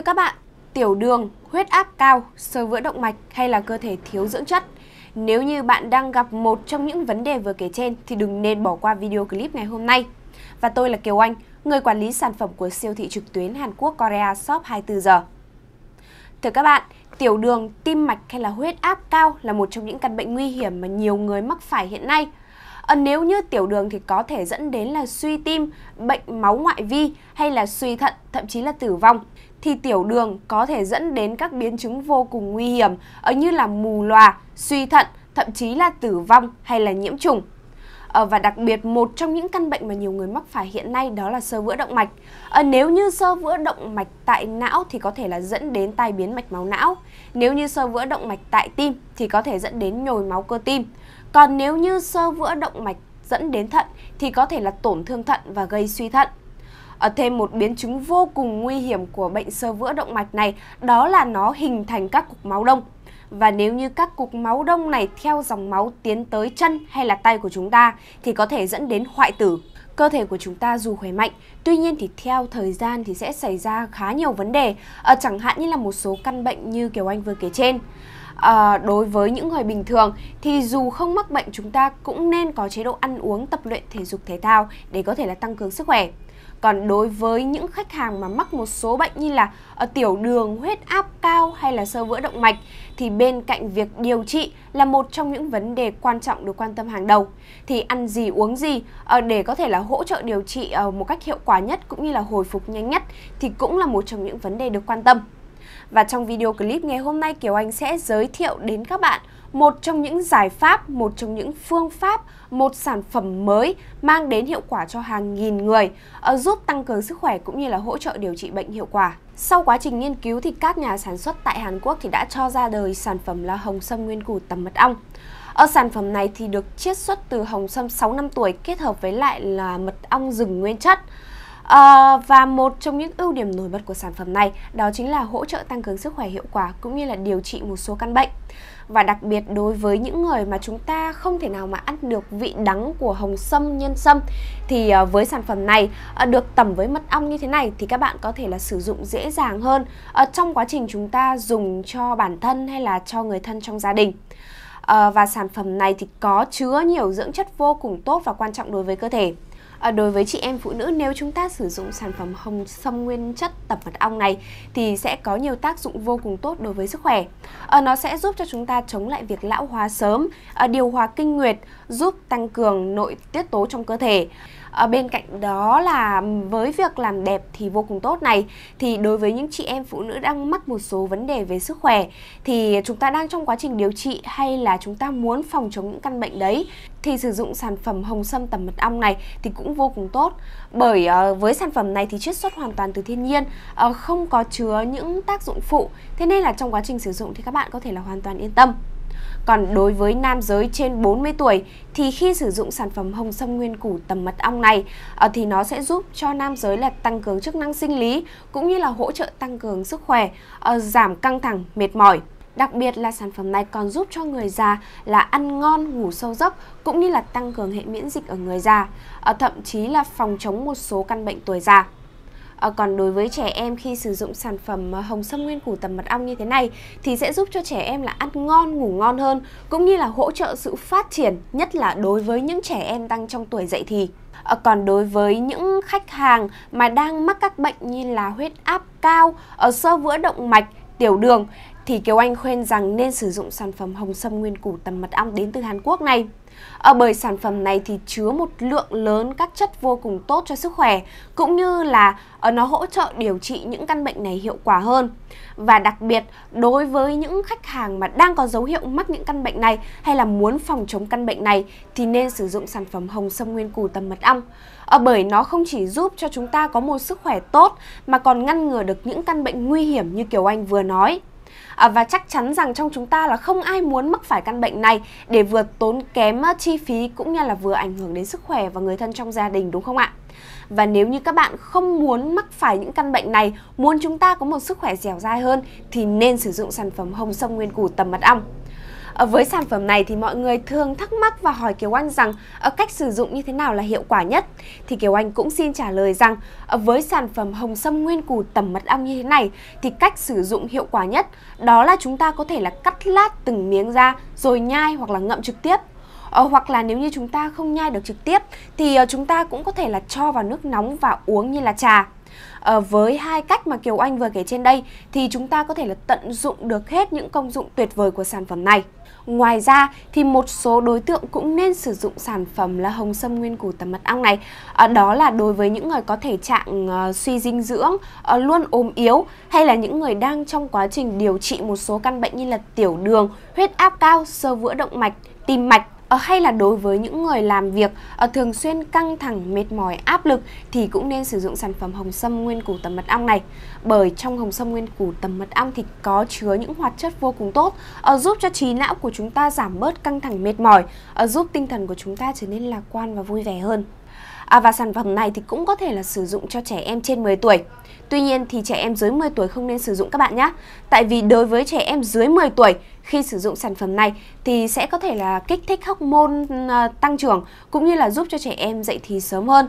Thưa các bạn, tiểu đường, huyết áp cao, sơ vữa động mạch hay là cơ thể thiếu dưỡng chất. Nếu như bạn đang gặp một trong những vấn đề vừa kể trên thì đừng nên bỏ qua video clip ngày hôm nay. Và tôi là Kiều Anh, người quản lý sản phẩm của siêu thị trực tuyến Hàn Quốc Korea Shop 24 giờ. Thưa các bạn, tiểu đường, tim mạch hay là huyết áp cao là một trong những căn bệnh nguy hiểm mà nhiều người mắc phải hiện nay. À, nếu như tiểu đường thì có thể dẫn đến là suy tim, bệnh máu ngoại vi hay là suy thận, thậm chí là tử vong thì tiểu đường có thể dẫn đến các biến chứng vô cùng nguy hiểm như là mù lòa, suy thận, thậm chí là tử vong hay là nhiễm trùng. Ờ, và đặc biệt một trong những căn bệnh mà nhiều người mắc phải hiện nay đó là sơ vữa động mạch. Ờ, nếu như sơ vữa động mạch tại não thì có thể là dẫn đến tai biến mạch máu não. Nếu như sơ vữa động mạch tại tim thì có thể dẫn đến nhồi máu cơ tim. Còn nếu như sơ vữa động mạch dẫn đến thận thì có thể là tổn thương thận và gây suy thận. Ờ, thêm một biến chứng vô cùng nguy hiểm của bệnh sơ vữa động mạch này đó là nó hình thành các cục máu đông. Và nếu như các cục máu đông này theo dòng máu tiến tới chân hay là tay của chúng ta thì có thể dẫn đến hoại tử. Cơ thể của chúng ta dù khỏe mạnh, tuy nhiên thì theo thời gian thì sẽ xảy ra khá nhiều vấn đề, à, chẳng hạn như là một số căn bệnh như kiểu Anh vừa kể trên à, đối với những người bình thường thì dù không mắc bệnh chúng ta cũng nên có chế độ ăn uống tập luyện thể dục thể thao để có thể là tăng cường sức khỏe. Còn đối với những khách hàng mà mắc một số bệnh như là ờ, tiểu đường, huyết áp cao hay là sơ vữa động mạch thì bên cạnh việc điều trị là một trong những vấn đề quan trọng được quan tâm hàng đầu. Thì ăn gì uống gì ờ, để có thể là hỗ trợ điều trị ờ, một cách hiệu quả nhất cũng như là hồi phục nhanh nhất thì cũng là một trong những vấn đề được quan tâm. Và trong video clip ngày hôm nay Kiều Anh sẽ giới thiệu đến các bạn một trong những giải pháp, một trong những phương pháp, một sản phẩm mới mang đến hiệu quả cho hàng nghìn người, ờ, giúp tăng cường sức khỏe cũng như là hỗ trợ điều trị bệnh hiệu quả. Sau quá trình nghiên cứu thì các nhà sản xuất tại Hàn Quốc thì đã cho ra đời sản phẩm là hồng sâm nguyên củ tầm mật ong. Ở ờ, sản phẩm này thì được chiết xuất từ hồng sâm 6 năm tuổi kết hợp với lại là mật ong rừng nguyên chất. À, và một trong những ưu điểm nổi bật của sản phẩm này đó chính là hỗ trợ tăng cường sức khỏe hiệu quả cũng như là điều trị một số căn bệnh. Và đặc biệt đối với những người mà chúng ta không thể nào mà ăn được vị đắng của hồng sâm, nhân sâm thì ờ, với sản phẩm này ờ, được tẩm với mật ong như thế này thì các bạn có thể là sử dụng dễ dàng hơn trong quá trình chúng ta dùng cho bản thân hay là cho người thân trong gia đình và sản phẩm này thì có chứa nhiều dưỡng chất vô cùng tốt và quan trọng đối với cơ thể. À, đối với chị em phụ nữ nếu chúng ta sử dụng sản phẩm hồng sâm nguyên chất tập mật ong này thì sẽ có nhiều tác dụng vô cùng tốt đối với sức khỏe. À, nó sẽ giúp cho chúng ta chống lại việc lão hóa sớm, à, điều hòa kinh nguyệt, giúp tăng cường nội tiết tố trong cơ thể à, bên cạnh đó là với việc làm đẹp thì vô cùng tốt này thì đối với những chị em phụ nữ đang mắc một số vấn đề về sức khỏe thì chúng ta đang trong quá trình điều trị hay là chúng ta muốn phòng chống những căn bệnh đấy thì sử dụng sản phẩm hồng sâm tẩm mật ong này thì cũng vô cùng tốt bởi uh, với sản phẩm này thì chiết xuất hoàn toàn từ thiên nhiên uh, không có chứa những tác dụng phụ thế nên là trong quá trình sử dụng thì các bạn có thể là hoàn toàn yên tâm còn đối với nam giới trên 40 tuổi thì khi sử dụng sản phẩm hồng sâm nguyên củ tầm mật ong này ờ, thì nó sẽ giúp cho nam giới là tăng cường chức năng sinh lý cũng như là hỗ trợ tăng cường sức khỏe, ờ, giảm căng thẳng, mệt mỏi. Đặc biệt là sản phẩm này còn giúp cho người già là ăn ngon, ngủ sâu giấc cũng như là tăng cường hệ miễn dịch ở người già, ờ, thậm chí là phòng chống một số căn bệnh tuổi già. À, còn đối với trẻ em khi sử dụng sản phẩm à, hồng sâm nguyên củ tầm mật ong như thế này thì sẽ giúp cho trẻ em là ăn ngon, ngủ ngon hơn cũng như là hỗ trợ sự phát triển nhất là đối với những trẻ em đang trong tuổi dậy thì. À, còn đối với những khách hàng mà đang mắc các bệnh như là huyết áp cao, ở ờ, sơ vữa động mạch, tiểu đường thì Kiều Anh khuyên rằng nên sử dụng sản phẩm hồng sâm nguyên củ tầm mật ong đến từ Hàn Quốc này. À, bởi sản phẩm này thì chứa một lượng lớn các chất vô cùng tốt cho sức khỏe cũng như là ờ, nó hỗ trợ điều trị những căn bệnh này hiệu quả hơn. Và đặc biệt đối với những khách hàng mà đang có dấu hiệu mắc những căn bệnh này hay là muốn phòng chống căn bệnh này thì nên sử dụng sản phẩm hồng sâm nguyên củ tầm mật ong. À, bởi nó không chỉ giúp cho chúng ta có một sức khỏe tốt mà còn ngăn ngừa được những căn bệnh nguy hiểm như Kiều Anh vừa nói. À, và chắc chắn rằng trong chúng ta là không ai muốn mắc phải căn bệnh này để vừa tốn kém ờ, chi phí cũng như là vừa ảnh hưởng đến sức khỏe và người thân trong gia đình đúng không ạ? Và nếu như các bạn không muốn mắc phải những căn bệnh này, muốn chúng ta có một sức khỏe dẻo dai hơn thì nên sử dụng sản phẩm hồng sông nguyên củ tầm mật ong. Ờ, với sản phẩm này thì mọi người thường thắc mắc và hỏi Kiều Anh rằng ờ, cách sử dụng như thế nào là hiệu quả nhất. Thì Kiều Anh cũng xin trả lời rằng ờ, với sản phẩm hồng sâm nguyên củ tẩm mật ong như thế này thì cách sử dụng hiệu quả nhất đó là chúng ta có thể là cắt lát từng miếng ra rồi nhai hoặc là ngậm trực tiếp ờ, hoặc là nếu như chúng ta không nhai được trực tiếp thì uh, chúng ta cũng có thể là cho vào nước nóng và uống như là trà ờ, với hai cách mà kiều anh vừa kể trên đây thì chúng ta có thể là tận dụng được hết những công dụng tuyệt vời của sản phẩm này Ngoài ra thì một số đối tượng cũng nên sử dụng sản phẩm là hồng sâm nguyên củ tẩm mật ong này. À, đó là đối với những người có thể trạng ờ, suy dinh dưỡng, ờ, luôn ốm yếu hay là những người đang trong quá trình điều trị một số căn bệnh như là tiểu đường, huyết áp cao, sơ vữa động mạch, tim mạch Ờ, hay là đối với những người làm việc ờ, thường xuyên căng thẳng, mệt mỏi, áp lực thì cũng nên sử dụng sản phẩm hồng sâm nguyên củ tầm mật ong này. Bởi trong hồng sâm nguyên củ tầm mật ong thì có chứa những hoạt chất vô cùng tốt ờ, giúp cho trí não của chúng ta giảm bớt căng thẳng mệt mỏi, giúp tinh thần của chúng ta trở nên lạc quan và vui vẻ hơn. À, và sản phẩm này thì cũng có thể là sử dụng cho trẻ em trên 10 tuổi. Tuy nhiên thì trẻ em dưới 10 tuổi không nên sử dụng các bạn nhé. Tại vì đối với trẻ em dưới 10 tuổi khi sử dụng sản phẩm này thì sẽ có thể là kích thích hormone à, tăng trưởng cũng như là giúp cho trẻ em dậy thì sớm hơn.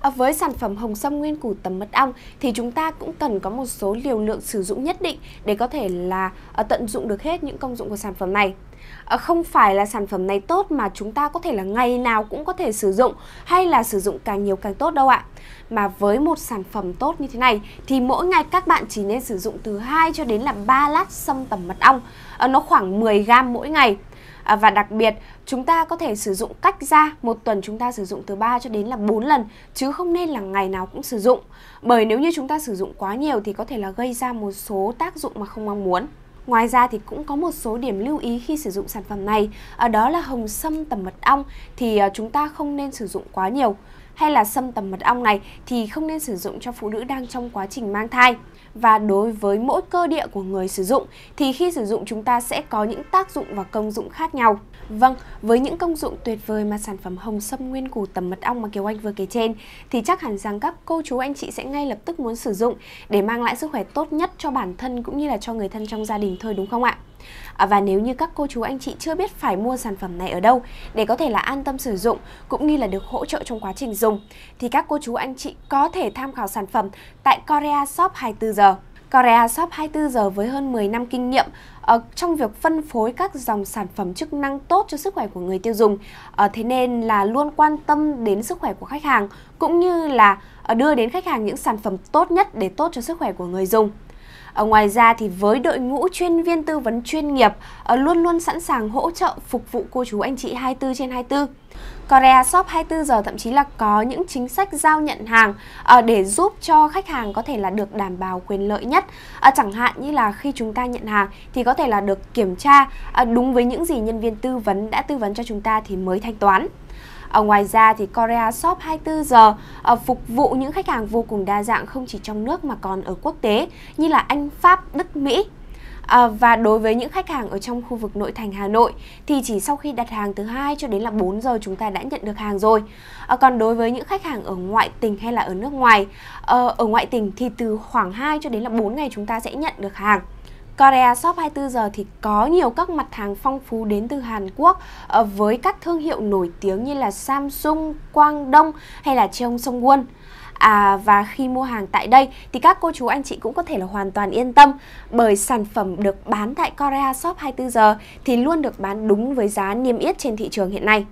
À, với sản phẩm hồng sâm nguyên củ tầm mật ong thì chúng ta cũng cần có một số liều lượng sử dụng nhất định để có thể là à, tận dụng được hết những công dụng của sản phẩm này. À, không phải là sản phẩm này tốt mà chúng ta có thể là ngày nào cũng có thể sử dụng hay là sử dụng càng nhiều càng tốt đâu ạ. Mà với một sản phẩm tốt như thế này thì mỗi ngày các bạn chỉ nên sử dụng từ 2 cho đến là 3 lát sâm tầm mật ong. Nó khoảng 10 gram mỗi ngày. À, và đặc biệt chúng ta có thể sử dụng cách ra một tuần chúng ta sử dụng từ 3 cho đến là 4 lần chứ không nên là ngày nào cũng sử dụng bởi nếu như chúng ta sử dụng quá nhiều thì có thể là gây ra một số tác dụng mà không mong muốn. Ngoài ra thì cũng có một số điểm lưu ý khi sử dụng sản phẩm này, đó là hồng sâm tầm mật ong thì à, chúng ta không nên sử dụng quá nhiều hay là sâm tầm mật ong này thì không nên sử dụng cho phụ nữ đang trong quá trình mang thai. Và đối với mỗi cơ địa của người sử dụng thì khi sử dụng chúng ta sẽ có những tác dụng và công dụng khác nhau. Vâng, với những công dụng tuyệt vời mà sản phẩm hồng sâm nguyên củ tầm mật ong mà Kiều Anh vừa kể trên thì chắc hẳn rằng các cô chú anh chị sẽ ngay lập tức muốn sử dụng để mang lại sức khỏe tốt nhất cho bản thân cũng như là cho người thân trong gia đình thôi đúng không ạ? À, và nếu như các cô chú anh chị chưa biết phải mua sản phẩm này ở đâu để có thể là an tâm sử dụng cũng như là được hỗ trợ trong quá trình dùng dùng thì các cô chú anh chị có thể tham khảo sản phẩm tại Korea Shop 24 giờ. Korea Shop 24 giờ với hơn 10 năm kinh nghiệm uh, trong việc phân phối các dòng sản phẩm chức năng tốt cho sức khỏe của người tiêu dùng. Ờ, thế nên là luôn quan tâm đến sức khỏe của khách hàng cũng như là ờ, đưa đến khách hàng những sản phẩm tốt nhất để tốt cho sức khỏe của người dùng. Ở ngoài ra thì với đội ngũ chuyên viên tư vấn chuyên nghiệp ờ, luôn luôn sẵn sàng hỗ trợ phục vụ cô chú anh chị 24 trên 24. Korea Shop 24 giờ thậm chí là có những chính sách giao nhận hàng ờ, để giúp cho khách hàng có thể là được đảm bảo quyền lợi nhất. Ờ, chẳng hạn như là khi chúng ta nhận hàng thì có thể là được kiểm tra đúng với những gì nhân viên tư vấn đã tư vấn cho chúng ta thì mới thanh toán. Ở ngoài ra thì Korea Shop 24 giờ ờ, phục vụ những khách hàng vô cùng đa dạng không chỉ trong nước mà còn ở quốc tế như là Anh, Pháp, Đức, Mỹ. À, và đối với những khách hàng ở trong khu vực nội thành Hà Nội thì chỉ sau khi đặt hàng từ 2 cho đến là 4 giờ chúng ta đã nhận được hàng rồi. À, còn đối với những khách hàng ở ngoại tỉnh hay là ở nước ngoài, à, ở ngoại tỉnh thì từ khoảng 2 cho đến là 4 ngày chúng ta sẽ nhận được hàng. Korea Shop 24 giờ thì có nhiều các mặt hàng phong phú đến từ Hàn Quốc ờ, với các thương hiệu nổi tiếng như là Samsung, Quang Đông hay là Cheong Song Won. À, và khi mua hàng tại đây thì các cô chú anh chị cũng có thể là hoàn toàn yên tâm bởi sản phẩm được bán tại Korea Shop 24 giờ thì luôn được bán đúng với giá niêm yết trên thị trường hiện nay.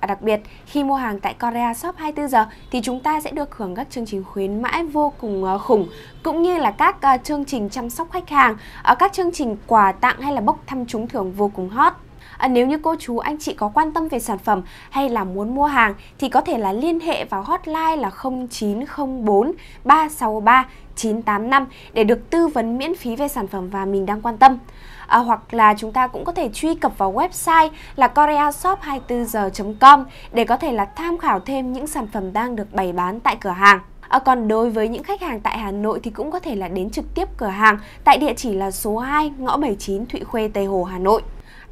À, đặc biệt, khi mua hàng tại Korea Shop 24 giờ thì chúng ta sẽ được hưởng các chương trình khuyến mãi vô cùng uh, khủng cũng như là các uh, chương trình chăm sóc khách hàng, uh, các chương trình quà tặng hay là bốc thăm trúng thưởng vô cùng hot. À, nếu như cô chú anh chị có quan tâm về sản phẩm hay là muốn mua hàng thì có thể là liên hệ vào hotline là 0904 363 985 để được tư vấn miễn phí về sản phẩm và mình đang quan tâm. À, hoặc là chúng ta cũng có thể truy cập vào website là koreashop24h.com để có thể là tham khảo thêm những sản phẩm đang được bày bán tại cửa hàng. À, còn đối với những khách hàng tại Hà Nội thì cũng có thể là đến trực tiếp cửa hàng tại địa chỉ là số 2 ngõ 79 Thụy Khuê Tây Hồ Hà Nội.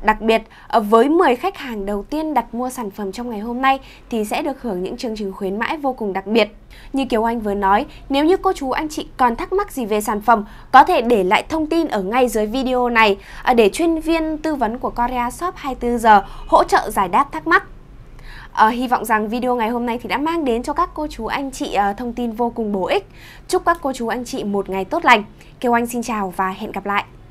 Đặc biệt, ờ, với 10 khách hàng đầu tiên đặt mua sản phẩm trong ngày hôm nay thì sẽ được hưởng những chương trình khuyến mãi vô cùng đặc biệt. Như Kiều Anh vừa nói, nếu như cô chú anh chị còn thắc mắc gì về sản phẩm, có thể để lại thông tin ở ngay dưới video này ờ, để chuyên viên tư vấn của Korea Shop 24 giờ hỗ trợ giải đáp thắc mắc. À, hy vọng rằng video ngày hôm nay thì đã mang đến cho các cô chú anh chị à, thông tin vô cùng bổ ích. Chúc các cô chú anh chị một ngày tốt lành. Kiều Anh xin chào và hẹn gặp lại.